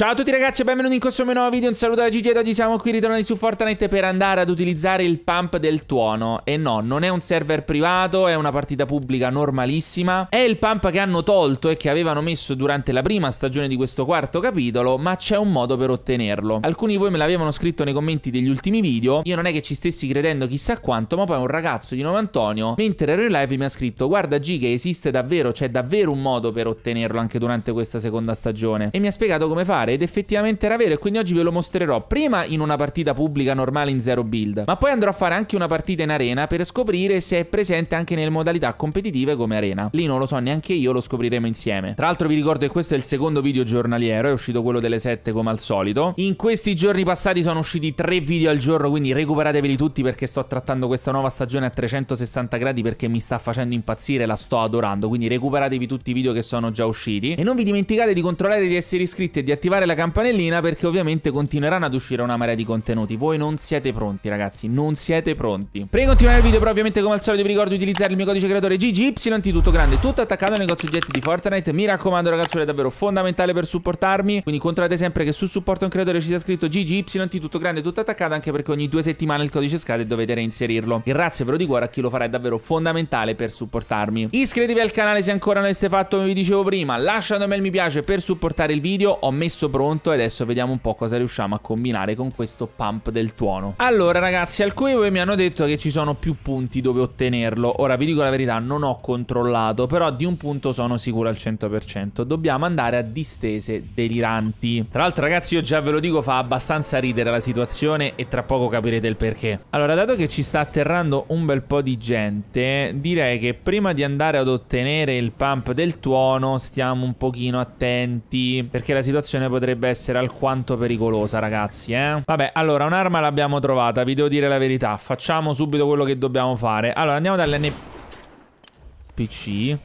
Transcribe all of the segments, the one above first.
Ciao a tutti ragazzi e benvenuti in questo mio nuovo video, un saluto da Gigi ed oggi siamo qui ritornati su Fortnite per andare ad utilizzare il pump del tuono E no, non è un server privato, è una partita pubblica normalissima È il pump che hanno tolto e che avevano messo durante la prima stagione di questo quarto capitolo Ma c'è un modo per ottenerlo Alcuni di voi me l'avevano scritto nei commenti degli ultimi video Io non è che ci stessi credendo chissà quanto, ma poi un ragazzo di nome Antonio Mentre ero in live mi ha scritto Guarda G che esiste davvero, c'è davvero un modo per ottenerlo anche durante questa seconda stagione E mi ha spiegato come fare fare ed effettivamente era vero e quindi oggi ve lo mostrerò prima in una partita pubblica normale in zero build, ma poi andrò a fare anche una partita in arena per scoprire se è presente anche nelle modalità competitive come arena. Lì non lo so neanche io, lo scopriremo insieme. Tra l'altro vi ricordo che questo è il secondo video giornaliero, è uscito quello delle 7 come al solito. In questi giorni passati sono usciti 3 video al giorno, quindi recuperateveli tutti perché sto trattando questa nuova stagione a 360 gradi perché mi sta facendo impazzire, la sto adorando, quindi recuperatevi tutti i video che sono già usciti. E non vi dimenticate di controllare di essere iscritti e di attivare attivare la campanellina perché ovviamente continueranno ad uscire una marea di contenuti. Voi non siete pronti, ragazzi, non siete pronti. Prima di continuare il video, però ovviamente come al solito vi ricordo di utilizzare il mio codice creatore GGY, tutto grande, tutto attaccato al negozio oggetti di Fortnite. Mi raccomando, ragazzi, è davvero fondamentale per supportarmi. Quindi controllate sempre che su supporto a un creatore ci sia scritto GGY, tutto grande, tutto attaccato, anche perché ogni due settimane il codice scade e dovete reinserirlo. Grazie però di cuore a chi lo farà, è davvero fondamentale per supportarmi. Iscrivetevi al canale se ancora non avete fatto, come vi dicevo prima, lasciatemi il mi piace per supportare il video. Ho messo tutto pronto e adesso vediamo un po' cosa riusciamo a combinare con questo pump del tuono. Allora ragazzi, alcuni di voi mi hanno detto che ci sono più punti dove ottenerlo. Ora vi dico la verità, non ho controllato, però di un punto sono sicuro al 100%. Dobbiamo andare a distese deliranti. Tra l'altro ragazzi, io già ve lo dico, fa abbastanza ridere la situazione e tra poco capirete il perché. Allora, dato che ci sta atterrando un bel po' di gente, direi che prima di andare ad ottenere il pump del tuono stiamo un pochino attenti perché la situazione potrebbe essere alquanto pericolosa, ragazzi, eh? Vabbè, allora, un'arma l'abbiamo trovata, vi devo dire la verità. Facciamo subito quello che dobbiamo fare. Allora, andiamo dall'NPC.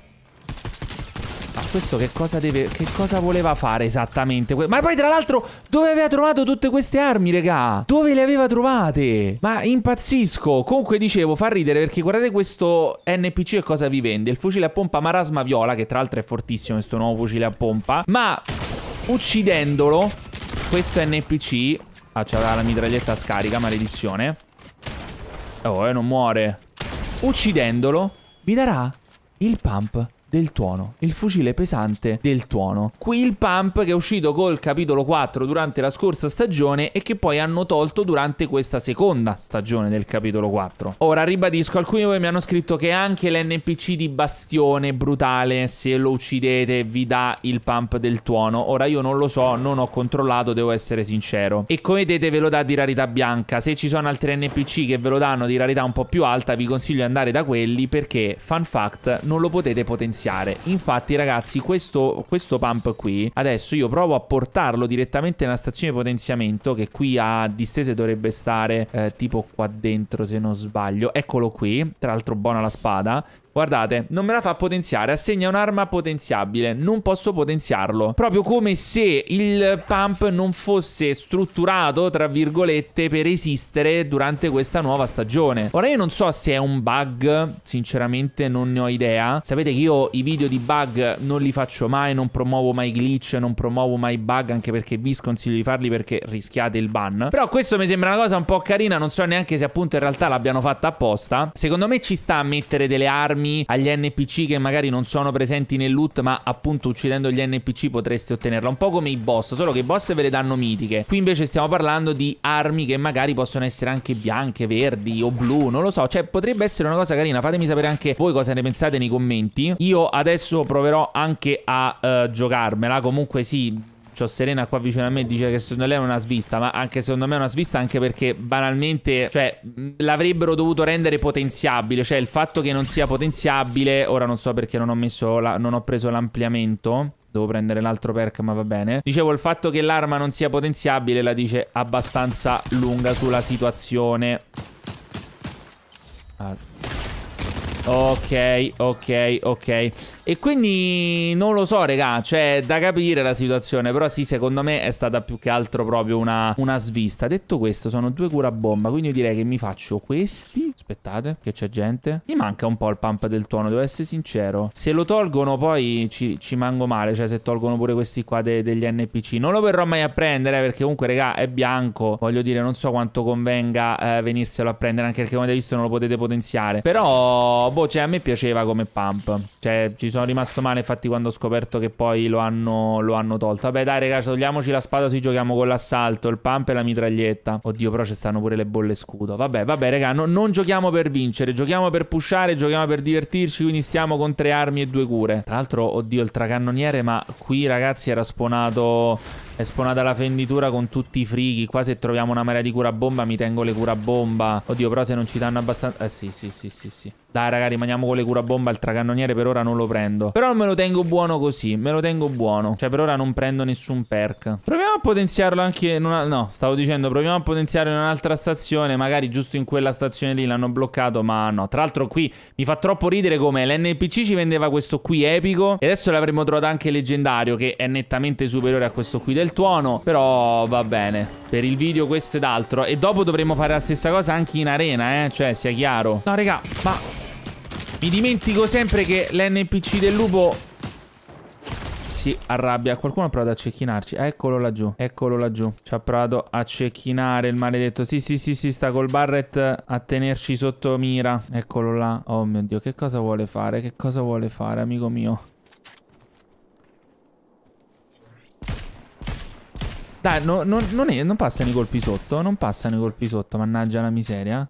Ma questo che cosa deve... Che cosa voleva fare esattamente? Ma poi tra l'altro dove aveva trovato tutte queste armi, regà? Dove le aveva trovate? Ma impazzisco! Comunque dicevo, fa ridere perché guardate questo NPC e cosa vi vende. Il fucile a pompa Marasma Viola, che tra l'altro è fortissimo questo nuovo fucile a pompa. Ma... Uccidendolo Questo NPC Ah c'era la mitraglietta scarica Maledizione Oh eh non muore Uccidendolo Vi darà il pump del tuono, il fucile pesante del tuono. Qui il pump che è uscito col capitolo 4 durante la scorsa stagione e che poi hanno tolto durante questa seconda stagione del capitolo 4. Ora ribadisco, alcuni di voi mi hanno scritto che anche l'NPC di Bastione brutale, se lo uccidete vi dà il pump del tuono. Ora io non lo so, non ho controllato, devo essere sincero. E come vedete ve lo dà di rarità bianca, se ci sono altri NPC che ve lo danno di rarità un po' più alta vi consiglio di andare da quelli perché, fun fact, non lo potete potenziare iniziare Infatti ragazzi questo, questo pump qui Adesso io provo a portarlo direttamente nella stazione di potenziamento Che qui a distese dovrebbe stare eh, tipo qua dentro se non sbaglio Eccolo qui Tra l'altro buona la spada Guardate, non me la fa potenziare, assegna un'arma potenziabile, non posso potenziarlo. Proprio come se il pump non fosse strutturato, tra virgolette, per esistere durante questa nuova stagione. Ora io non so se è un bug, sinceramente non ne ho idea. Sapete che io i video di bug non li faccio mai, non promuovo mai glitch, non promuovo mai bug, anche perché vi sconsiglio di farli perché rischiate il ban. Però questo mi sembra una cosa un po' carina, non so neanche se appunto in realtà l'abbiano fatta apposta. Secondo me ci sta a mettere delle armi armi agli NPC che magari non sono presenti nel loot ma appunto uccidendo gli NPC potreste ottenerla un po' come i boss solo che i boss ve le danno mitiche qui invece stiamo parlando di armi che magari possono essere anche bianche verdi o blu non lo so cioè potrebbe essere una cosa carina fatemi sapere anche voi cosa ne pensate nei commenti io adesso proverò anche a uh, giocarmela comunque sì C'ho Serena qua vicino a me dice che secondo lei è una svista, ma anche secondo me è una svista anche perché banalmente, cioè, l'avrebbero dovuto rendere potenziabile, cioè il fatto che non sia potenziabile, ora non so perché non ho, messo la, non ho preso l'ampliamento. Devo prendere l'altro perk, ma va bene. Dicevo, il fatto che l'arma non sia potenziabile la dice abbastanza lunga sulla situazione. Ah. Ok, ok, ok. E quindi non lo so, raga, cioè da capire la situazione, però sì, secondo me è stata più che altro proprio una, una svista. Detto questo, sono due cura bomba, quindi io direi che mi faccio questi. Aspettate, che c'è gente. Mi manca un po' il pump del tuono, devo essere sincero. Se lo tolgono poi ci, ci mango male, cioè se tolgono pure questi qua de, degli NPC. Non lo verrò mai a prendere, perché comunque, raga, è bianco. Voglio dire, non so quanto convenga eh, venirselo a prendere, anche perché come avete visto non lo potete potenziare. Però boh, cioè a me piaceva come pump. Cioè, ci sono rimasto male infatti quando ho scoperto che poi lo hanno, lo hanno tolto. Vabbè, dai, ragazzi, togliamoci la spada si giochiamo con l'assalto, il pump e la mitraglietta. Oddio, però ci stanno pure le bolle scudo. Vabbè, vabbè, raga, no, non giochiamo per vincere, giochiamo per pushare, giochiamo per divertirci, quindi stiamo con tre armi e due cure. Tra l'altro, oddio, il tracannoniere, ma qui, ragazzi, era spawnato... Esponata la fenditura con tutti i frighi. Qua se troviamo una marea di curabomba mi tengo le curabomba. Oddio, però se non ci danno abbastanza... Eh sì, sì, sì, sì, sì. Dai, raga, rimaniamo con le curabomba. Il tracannoniere per ora non lo prendo. Però me lo tengo buono così. Me lo tengo buono. Cioè, per ora non prendo nessun perk. Proviamo a potenziarlo anche in una... No, stavo dicendo, proviamo a potenziarlo in un'altra stazione. Magari giusto in quella stazione lì l'hanno bloccato, ma no. Tra l'altro qui mi fa troppo ridere come l'NPC ci vendeva questo qui epico. E adesso l'avremmo trovato anche leggendario, che è nettamente superiore a questo qui del bel tuono, però va bene. Per il video questo ed altro. E dopo dovremo fare la stessa cosa anche in arena, eh. Cioè, sia chiaro. No, raga, ma... Mi dimentico sempre che l'NPC del lupo si arrabbia. Qualcuno ha provato a cecchinarci. Eccolo laggiù. Eccolo laggiù. Ci ha provato a cecchinare il maledetto. Sì, sì, sì, sì. Sta col barret a tenerci sotto mira. Eccolo là. Oh mio Dio, che cosa vuole fare? Che cosa vuole fare, amico mio? Dai, no, no, non, è, non passano i colpi sotto. Non passano i colpi sotto, mannaggia la miseria.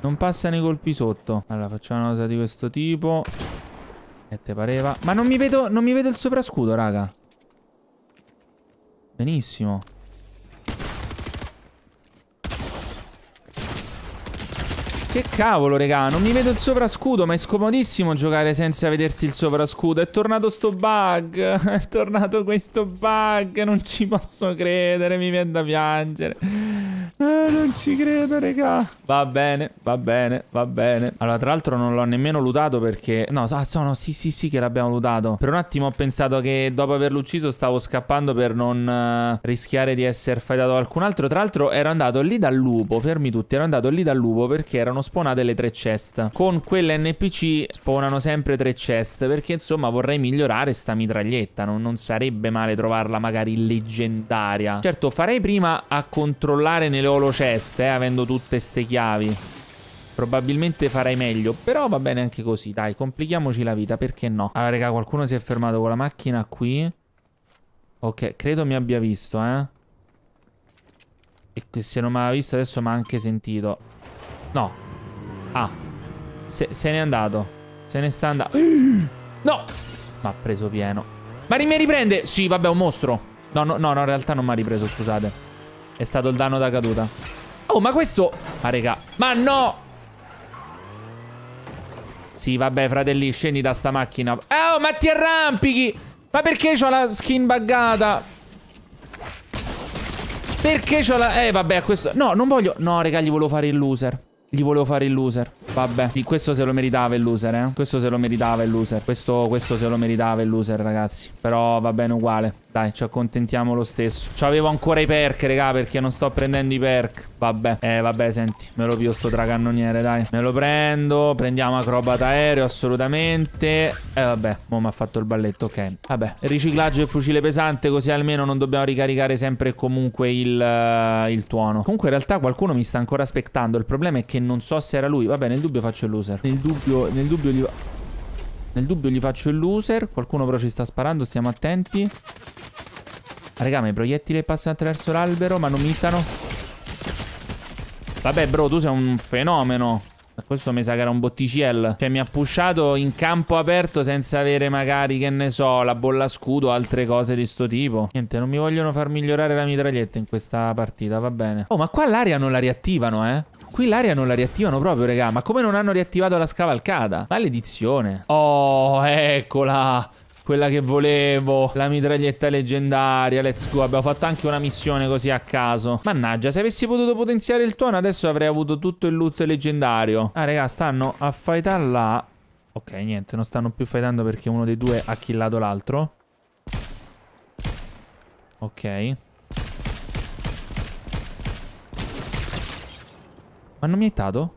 Non passano i colpi sotto. Allora, facciamo una cosa di questo tipo. E te pareva. Ma non mi vedo, non mi vedo il soprascudo, raga. Benissimo. Che cavolo, regà, non mi vedo il sovrascudo, ma è scomodissimo giocare senza vedersi il sovrascudo. È tornato sto bug, è tornato questo bug, non ci posso credere, mi viene da piangere. Ah non ci credo, raga. Va bene, va bene, va bene. Allora, tra l'altro non l'ho nemmeno lootato perché... No, ah, sono... Sì, sì, sì che l'abbiamo lootato. Per un attimo ho pensato che dopo averlo ucciso stavo scappando per non uh, rischiare di essere fightato da qualcun altro. Tra l'altro ero andato lì dal lupo, fermi tutti, ero andato lì dal lupo perché erano spawnate le tre chest. Con NPC spawnano sempre tre chest perché insomma vorrei migliorare sta mitraglietta. Non, non sarebbe male trovarla magari leggendaria. Certo, farei prima a controllare nelle holo chest, eh, avendo tutte ste chiavi. Probabilmente farei meglio, però va bene anche così, dai, complichiamoci la vita, perché no? Allora, raga, qualcuno si è fermato con la macchina qui. Ok, credo mi abbia visto, eh. E che se non mi ha visto adesso mi ha anche sentito. No. Ah. Se, se n'è andato. Se ne sta andando. No! Ma ha preso pieno. Ma mi riprende? Sì, vabbè, è un mostro. No, no, no, no, in realtà non mi ha ripreso, scusate. È stato il danno da caduta. Oh, ma questo... Ma ah, raga. Ma no! Sì, vabbè, fratelli, scendi da sta macchina. Eh, oh, ma ti arrampichi! Ma perché c'ho la skin buggata? Perché c'ho la... Eh, vabbè, questo... No, non voglio... No, raga, gli volevo fare il loser. Gli volevo fare il loser. Vabbè. questo se lo meritava il loser, eh. Questo se lo meritava il loser. Questo, questo se lo meritava il loser, ragazzi. Però va bene uguale. Dai, ci accontentiamo lo stesso. C'avevo ancora i perk, raga, perché non sto prendendo i perk. Vabbè, eh, vabbè, senti. Me lo pio sto dracannoniere, dai. Me lo prendo. Prendiamo acrobata aereo, assolutamente. Eh, vabbè, mo mi ha fatto il balletto, ok. Vabbè, riciclaggio del fucile pesante, così almeno non dobbiamo ricaricare sempre e comunque il, uh, il tuono. Comunque, in realtà, qualcuno mi sta ancora aspettando. Il problema è che non so se era lui. Vabbè, nel dubbio faccio il loser. Nel dubbio, nel dubbio gli... Nel dubbio gli faccio il loser. Qualcuno però ci sta sparando, stiamo attenti. Raga, ma i proiettili passano attraverso l'albero, ma non mitano. Vabbè, bro, tu sei un fenomeno. Questo mi sa che era un botticiel Cioè, mi ha pushato in campo aperto senza avere magari, che ne so, la bolla scudo o altre cose di sto tipo. Niente, non mi vogliono far migliorare la mitraglietta in questa partita, va bene. Oh, ma qua l'aria non la riattivano, eh? Qui l'aria non la riattivano proprio, raga. Ma come non hanno riattivato la scavalcata? Maledizione. Oh, eccola. Quella che volevo La mitraglietta leggendaria Let's go Abbiamo fatto anche una missione così a caso Mannaggia Se avessi potuto potenziare il tuono Adesso avrei avuto tutto il loot leggendario Ah raga stanno a fightar là Ok niente Non stanno più fightando Perché uno dei due ha killato l'altro Ok Ma non mi hai tato?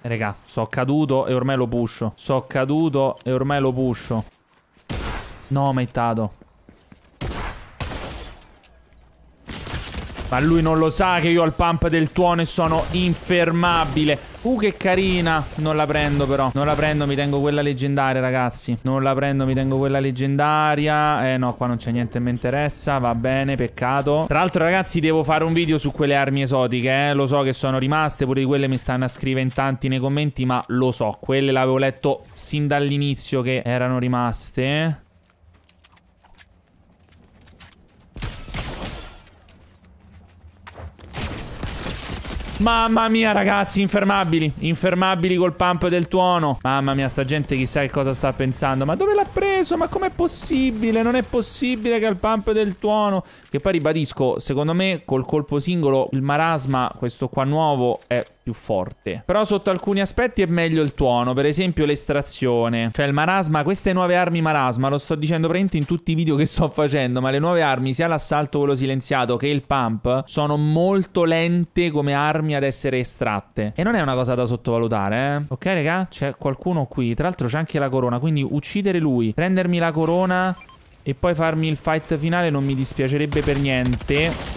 Raga, so caduto e ormai lo pusho. So caduto e ormai lo pusho. No, mettato. Ma lui non lo sa che io ho il pump del tuono e sono infermabile Uh che carina Non la prendo però Non la prendo mi tengo quella leggendaria ragazzi Non la prendo mi tengo quella leggendaria Eh no qua non c'è niente che mi interessa Va bene peccato Tra l'altro ragazzi devo fare un video su quelle armi esotiche eh? Lo so che sono rimaste Pure di quelle mi stanno a scrivere in tanti nei commenti Ma lo so Quelle l'avevo letto sin dall'inizio che erano rimaste Mamma mia, ragazzi, infermabili. Infermabili col pump del tuono. Mamma mia, sta gente chissà che cosa sta pensando. Ma dove l'ha preso? Ma com'è possibile? Non è possibile che ha il pump del tuono... Che poi ribadisco, secondo me col colpo singolo il marasma, questo qua nuovo, è più forte. Però sotto alcuni aspetti è meglio il tuono, per esempio l'estrazione. Cioè il marasma, queste nuove armi marasma, lo sto dicendo praticamente in tutti i video che sto facendo, ma le nuove armi, sia l'assalto quello silenziato che il pump, sono molto lente come armi ad essere estratte. E non è una cosa da sottovalutare, eh. Ok, raga? C'è qualcuno qui. Tra l'altro c'è anche la corona, quindi uccidere lui, prendermi la corona... E poi farmi il fight finale non mi dispiacerebbe per niente.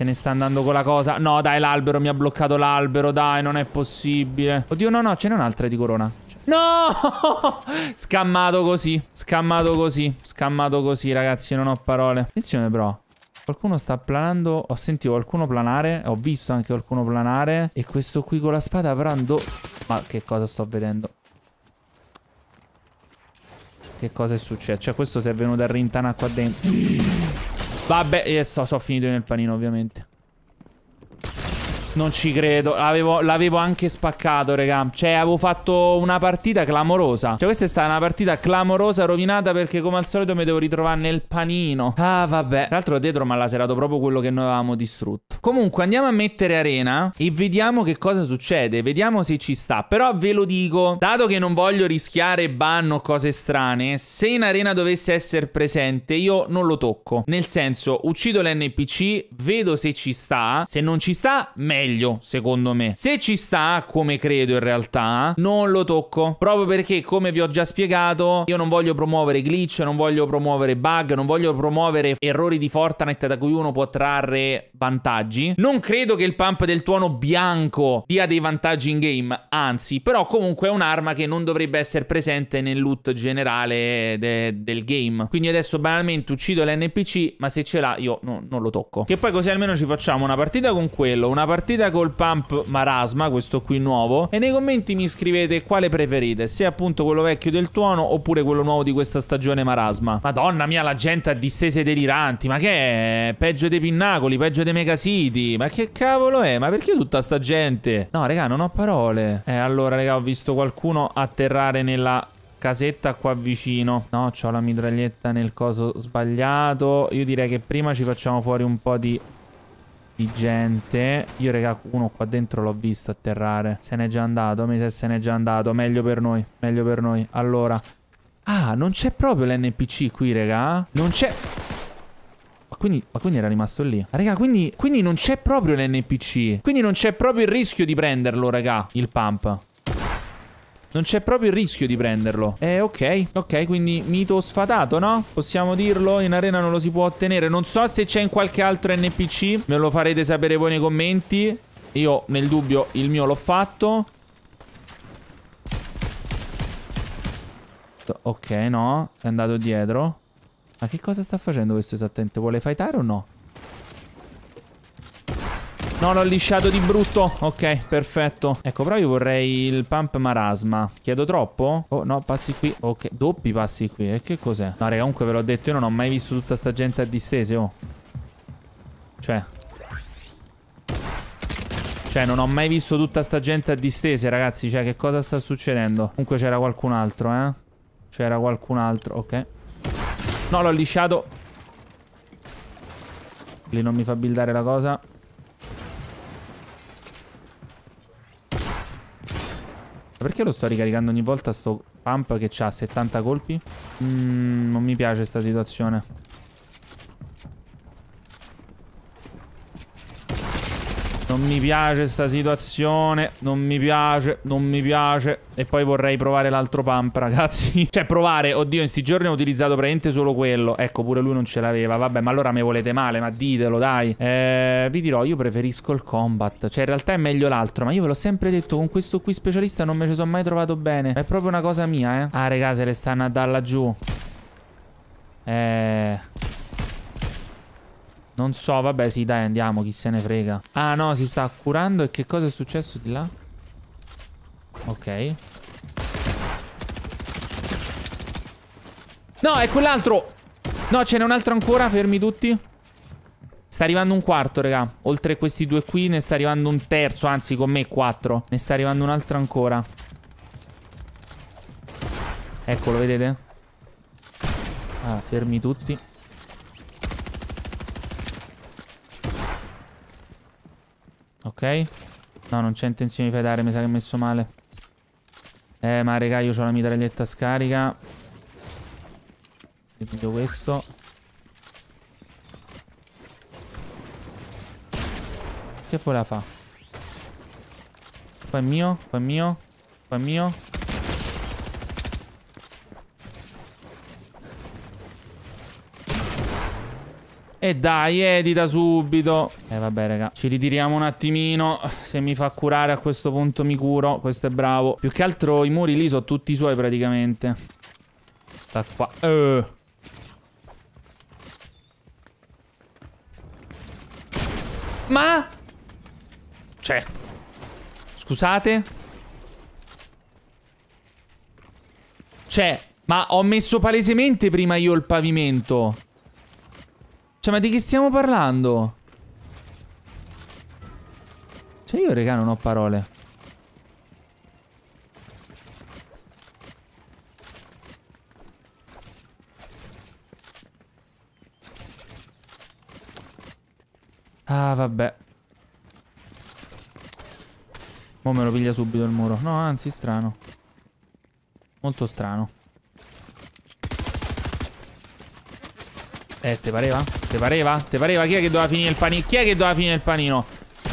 Se ne sta andando con la cosa. No, dai, l'albero mi ha bloccato l'albero. Dai, non è possibile. Oddio, no, no, ce n'è un'altra di corona. No! Scammato così. Scammato così. Scammato così, ragazzi. Non ho parole. Attenzione, però. Qualcuno sta planando. Ho sentito qualcuno planare. Ho visto anche qualcuno planare. E questo qui con la spada però andò. Ma che cosa sto vedendo? Che cosa è successo? Cioè, questo si è venuto a rintanare qua dentro. Vabbè, io sto, so finito nel panino ovviamente. Non ci credo. L'avevo, l'avevo anche spaccato, raga. Cioè, avevo fatto una partita clamorosa. Cioè, questa è stata una partita clamorosa, rovinata, perché come al solito mi devo ritrovare nel panino. Ah, vabbè. Tra l'altro dietro mi ha laserato proprio quello che noi avevamo distrutto. Comunque, andiamo a mettere arena e vediamo che cosa succede. Vediamo se ci sta. Però ve lo dico, dato che non voglio rischiare ban o cose strane, se in arena dovesse essere presente, io non lo tocco. Nel senso, uccido l'NPC, vedo se ci sta. Se non ci sta, meglio meglio, secondo me. Se ci sta, come credo in realtà, non lo tocco. Proprio perché, come vi ho già spiegato, io non voglio promuovere glitch, non voglio promuovere bug, non voglio promuovere errori di Fortnite da cui uno può trarre vantaggi. Non credo che il pump del tuono bianco dia dei vantaggi in game, anzi, però comunque è un'arma che non dovrebbe essere presente nel loot generale de del game. Quindi adesso banalmente uccido l'NPC, ma se ce l'ha io no non lo tocco. Che poi così almeno ci facciamo una partita con quello, una partita partita col pump Marasma, questo qui nuovo, e nei commenti mi scrivete quale preferite, se appunto quello vecchio del tuono oppure quello nuovo di questa stagione Marasma. Madonna mia, la gente ha distese deliranti, ma che è? Peggio dei Pinnacoli, peggio dei megasiti, ma che cavolo è? Ma perché tutta sta gente? No, raga, non ho parole. Eh, allora, raga, ho visto qualcuno atterrare nella casetta qua vicino No, ho la mitraglietta nel coso sbagliato Io direi che prima ci facciamo fuori un po' di di gente. Io, raga, uno qua dentro l'ho visto atterrare. Se n'è già andato, mi sa se n'è già andato. Meglio per noi, meglio per noi. Allora. Ah, non c'è proprio l'NPC qui, raga. Non c'è... Ma quindi, ma quindi, era rimasto lì. Raga, quindi, quindi non c'è proprio l'NPC. Quindi non c'è proprio il rischio di prenderlo, raga. Il pump. Non c'è proprio il rischio di prenderlo. Eh, ok. Ok, quindi mito sfatato, no? Possiamo dirlo? In arena non lo si può ottenere. Non so se c'è in qualche altro NPC. Me lo farete sapere voi nei commenti. Io, nel dubbio, il mio l'ho fatto. Ok, no. È andato dietro. Ma che cosa sta facendo questo esattamente? Vuole fightare o no? No, l'ho lisciato di brutto. Ok, perfetto. Ecco, però io vorrei il pump marasma. Chiedo troppo? Oh, no, passi qui. Ok, doppi passi qui. E eh, che cos'è? No, raga, comunque ve l'ho detto, io non ho mai visto tutta sta gente a distese, oh. Cioè... Cioè, non ho mai visto tutta sta gente a distese, ragazzi. Cioè, che cosa sta succedendo? Comunque c'era qualcun altro, eh? C'era qualcun altro, ok. No, l'ho lisciato. Lì non mi fa buildare la cosa. Perché lo sto ricaricando ogni volta sto pump che ha 70 colpi? Mm, non mi piace questa situazione. piace sta situazione, non mi piace, non mi piace. E poi vorrei provare l'altro pump, ragazzi. cioè, provare, oddio, in sti giorni ho utilizzato praticamente solo quello. Ecco, pure lui non ce l'aveva. Vabbè, ma allora mi volete male, ma ditelo, dai. Eh, vi dirò, io preferisco il combat. Cioè, in realtà è meglio l'altro, ma io ve l'ho sempre detto, con questo qui specialista non me ci sono mai trovato bene. È proprio una cosa mia, eh. Ah, raga, se le stanno a dar laggiù. Eh... Non so, vabbè, sì, dai, andiamo, chi se ne frega. Ah, no, si sta curando. E che cosa è successo di là? Ok. No, è quell'altro. No, ce n'è un altro ancora, fermi tutti. Sta arrivando un quarto, raga. Oltre questi due qui ne sta arrivando un terzo, anzi con me quattro. Ne sta arrivando un altro ancora. Eccolo, vedete? Ah, fermi tutti. Ok. No, non c'è intenzione di fedare, mi sa che ho messo male. Eh, ma raga, io ho la mitraglietta scarica. Prendo questo. Che poi la fa? Qua è mio, qua è mio, qua è mio. E eh, dai, edita subito. E eh, vabbè, raga. Ci ritiriamo un attimino. Se mi fa curare a questo punto mi curo. Questo è bravo. Più che altro i muri lì sono tutti suoi praticamente. Sta qua. Eh. Ma? C'è. Cioè, scusate? C'è. Cioè, ma ho messo palesemente prima io il pavimento. Cioè, ma di chi stiamo parlando? Cioè, io, raga, non ho parole. Ah, vabbè. Mo me lo piglia subito il muro. No, anzi, strano. Molto strano. Eh, te pareva? Te pareva? Te pareva? Chi è che doveva finire il panino? Chi è che doveva finire il panino?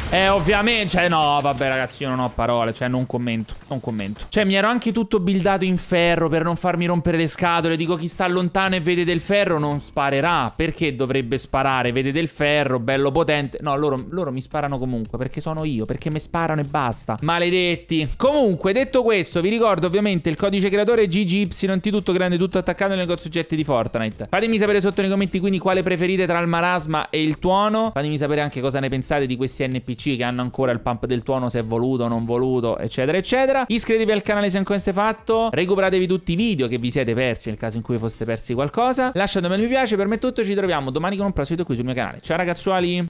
Eh, ovviamente... Cioè, no, vabbè, ragazzi, io non ho parole. Cioè, non commento non commento. Cioè, mi ero anche tutto buildato in ferro per non farmi rompere le scatole. Dico, chi sta lontano e vede del ferro non sparerà. Perché dovrebbe sparare? Vede del ferro, bello potente. No, loro, loro mi sparano comunque, perché sono io, perché mi sparano e basta. Maledetti. Comunque, detto questo, vi ricordo ovviamente il codice creatore non GGYT tutto grande, tutto attaccato nel negozio oggetti di Fortnite. Fatemi sapere sotto nei commenti quindi quale preferite tra il marasma e il tuono. Fatemi sapere anche cosa ne pensate di questi NPC che hanno ancora il pump del tuono se è voluto o non voluto, eccetera, eccetera eccetera. Iscrivetevi al canale se ancora non è fatto. Recuperatevi tutti i video che vi siete persi nel caso in cui foste persi qualcosa. Lasciate un bel mi piace, per me è tutto. Ci troviamo domani con un prossimo video qui sul mio canale. Ciao ragazzuoli!